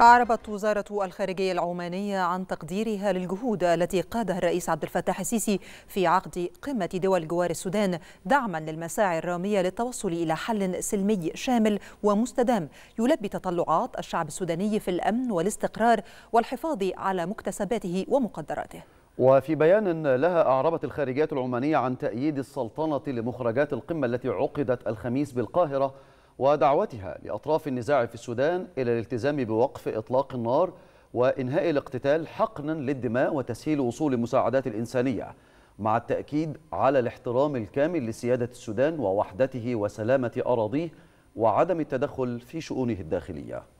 أعربت وزارة الخارجية العمانية عن تقديرها للجهود التي قادها الرئيس عبد الفتاح السيسي في عقد قمة دول جوار السودان دعما للمساعي الرامية للتوصل إلى حل سلمي شامل ومستدام يلبي تطلعات الشعب السوداني في الأمن والاستقرار والحفاظ على مكتسباته ومقدراته وفي بيان لها أعربت الخارجية العمانية عن تأييد السلطنة لمخرجات القمة التي عقدت الخميس بالقاهرة ودعوتها لأطراف النزاع في السودان إلى الالتزام بوقف إطلاق النار وإنهاء الاقتتال حقنا للدماء وتسهيل وصول المساعدات الإنسانية مع التأكيد على الاحترام الكامل لسيادة السودان ووحدته وسلامة أراضيه وعدم التدخل في شؤونه الداخلية